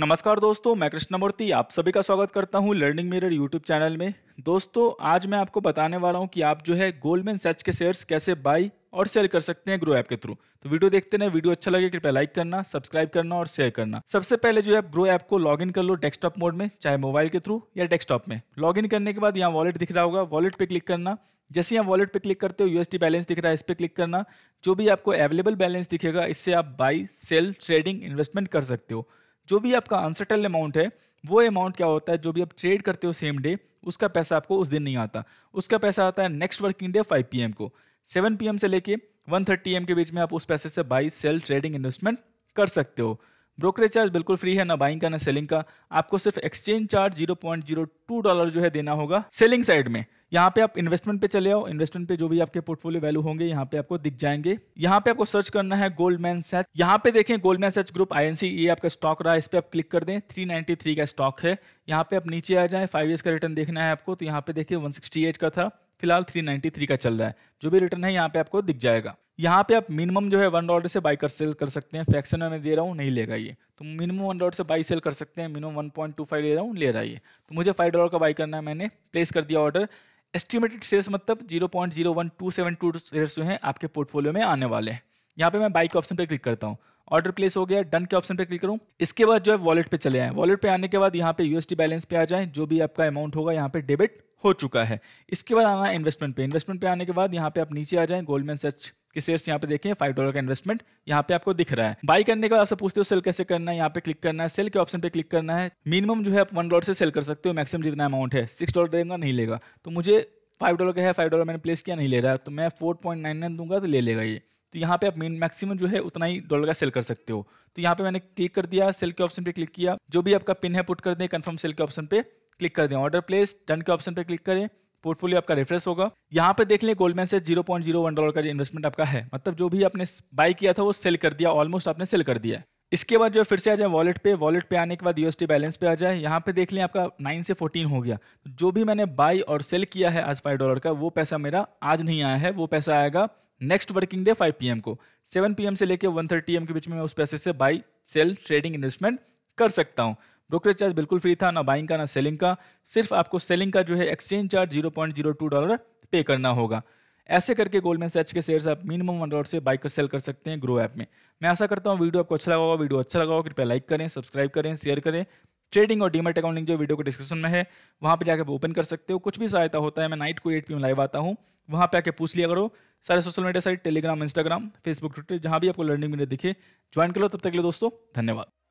नमस्कार दोस्तों मैं कृष्णमूर्ति आप सभी का स्वागत करता हूं लर्निंग मिरर यूट्यूब चैनल में दोस्तों आज मैं आपको बताने वाला हूं कि आप जो है गोल्डमैन सच के शेयर्स कैसे बाई और सेल कर सकते हैं ग्रो ऐप के थ्रू तो वीडियो देखते हैं वीडियो अच्छा लगे कृपया लाइक करना सब्सक्राइब करना और शेयर करना सबसे पहले जो है आप ग्रो ऐप को लॉग इन कर लो डेस्कटॉप मोड में चाहे मोबाइल के थ्रू या डेस्कटॉप में लॉग इन करने के बाद यहाँ वॉलेट दिख रहा होगा वॉलेट पर क्लिक करना जैसे यहाँ वॉलेट पर क्लिक करते हो यूएसटी बैलेंस दिख रहा है इस पर क्लिक करना जो भी आपको अवेलेबल बैलेंस दिखेगा इससे आप बाई सेल ट्रेडिंग इन्वेस्टमेंट कर सकते हो जो भी आपका अनसेटल अमाउंट है वो अमाउंट क्या होता है जो भी आप ट्रेड करते हो सेम डे उसका पैसा आपको उस दिन नहीं आता उसका पैसा आता है नेक्स्ट वर्किंग डे 5 पीएम को 7 पीएम से लेके 130 एम के बीच में आप उस पैसे से बाई सेल ट्रेडिंग इन्वेस्टमेंट कर सकते हो ब्रोकरेज चार्ज बिल्कुल फ्री है ना बाइंग का ना सेलिंग का आपको सिर्फ एक्सचेंज चार्ज 0.02 डॉलर जो है देना होगा सेलिंग साइड में यहाँ पे आप इन्वेस्टमेंट पे चले आओ इन्वेस्टमेंट पे जो भी आपके पोर्टफोलियो वैल्यू होंगे यहाँ पे आपको दिख जाएंगे यहाँ पे आपको सर्च करना है गोल्ड मैन सैच यहाँ पे देखें Goldman Sachs group INC ये आपका स्टॉक रहा है इस पर आप क्लिक कर दें 393 का स्टॉक है यहाँ पे आप नीचे आ जाए फाइव ईयर्स का रिटर्न देखना है आपको तो यहाँ पे देखिए वन का था फिलहाल थ्री का चल रहा है जो भी रिटर्न है यहाँ पे आपको दिख जाएगा यहाँ पे आप मिनिमम जो है वन डॉलर से बाई कर सेल कर सकते हैं फ्रैक्शन में दे रहा हूँ नहीं लेगा ये तो मिनिमम वन डॉलर से बाई सेल कर सकते हैं minimum one point two five ले रहा हूँ ले रहा है तो मुझे फाइव डॉलर का बाई करना है मैंने प्लेस कर दिया ऑर्डर एस्टिमेटेड शेयर्स मतलब zero point zero one two seven two shares जो हैं आपके पोर्टफोलियो में आने वाले हैं यहाँ पे मैं बाइक के ऑप्शन पे क्लिक करता हूँ ऑर्डर प्लेस हो गया डन के ऑप्शन पे क्लिक करूँ इसके बाद जो है वॉलेट पे चले आए वॉलेट पे आने के बाद यहाँ पे यूएसटी बैलेंस पे आ जाए जो भी आपका अमाउंट होगा यहाँ पे डेबिट हो चुका है इसके बाद आना इन्वेस्टमेंट पे इन्वेस्टमेंट पे आने के बाद यहाँ पे आप नीचे आ जाए गोल्डमैन सच कि शेयर्स यहाँ पे देखिए फाइव डॉलर का इन्वेस्टमेंट यहाँ पे आपको दिख रहा है बाई करने के बाद आपसे पूछते हो सेल कैसे करना है यहाँ पे क्लिक करना है सेल के ऑप्शन पे क्लिक करना है मिनिमम जो है आप वन डॉलर से सेल कर सकते हो मैक्सिमम जितना अमाउंट है सिक्स डॉलर देगा नहीं लेगा तो मुझे फाइव डॉलर का है फाइव डॉलर मैंने प्लेस किया नहीं ले रहा है तो मैं फोर पॉइंट नाइन नाइन दूंगा तो ले लेगा ये तो यहाँ पे आप मिन मैक्सिमम जो है उतना ही डॉलर का सेल कर सकते हो तो यहाँ पे मैंने क्लिक कर दिया सेल के ऑप्शन पे क्लिक किया जो भी आपका पिन है पुट कर दें कन्फर्म सेल के ऑप्शन पे क्लिक कर दें ऑर्डर प्लेस डन के ऑप्शन पे क्लिक करें पोर्टफोलियो आपका रिफ्रेश होगा यहाँ पे देख लें गोल्डमैन से zero point zero one dollar का जो इन्वेस्टमेंट आपका है मतलब जो भी आपने बाय किया था वो सेल कर दिया ऑलमोस्ट आपने सेल कर दिया इसके बाद जो फिर से आ जाए वॉलेट पे वॉलेट पे आने के बाद यूएसटी बैलेंस पे आ जाए यहाँ पे देख लें आपका नाइन से फोर्टीन हो गया जो भी मैंने बाई और सेल किया है आज फाइव डॉलर का वो पैसा मेरा आज नहीं आया है वो पैसा आएगा next working day five P को सेवन पी से लेकर वन थर्टी के बीच में उस पैसे से बाई सेल ट्रेडिंग इन्वेस्टमेंट कर सकता हूँ ब्रोकरेज चार्ज बिल्कुल फ्री था ना बाइंग का ना सेलिंग का सिर्फ आपको सेलिंग का जो है exchange charge zero point zero two dollar पे करना होगा ऐसे करके गोल्डमैन सच के शेयर्स आप मिनिमम वन डॉलर से बाइक कर सेल कर सकते हैं ग्रो ऐप में मैं आशा करता हूँ वीडियो आपको अच्छा लगा होगा वीडियो अच्छा लगा होगा कृपया लाइक करें सब्सक्राइब करें शेयर करें ट्रेडिंग और डीमेट अकाउंट लिंक जो वीडियो को डिस्क्रिप्शन में है वहाँ पर जाकर ओपन कर सकते हो कुछ भी सहायता होता है मैं नाइट को एट पी लाइव आता हूँ वहाँ पे आके पूछ लिया करो सारे social media site Telegram Instagram Facebook Twitter जहाँ भी आपको लर्निंग मीडिया दिखे ज्वाइन करो तब तक के लिए दोस्तों धन्यवाद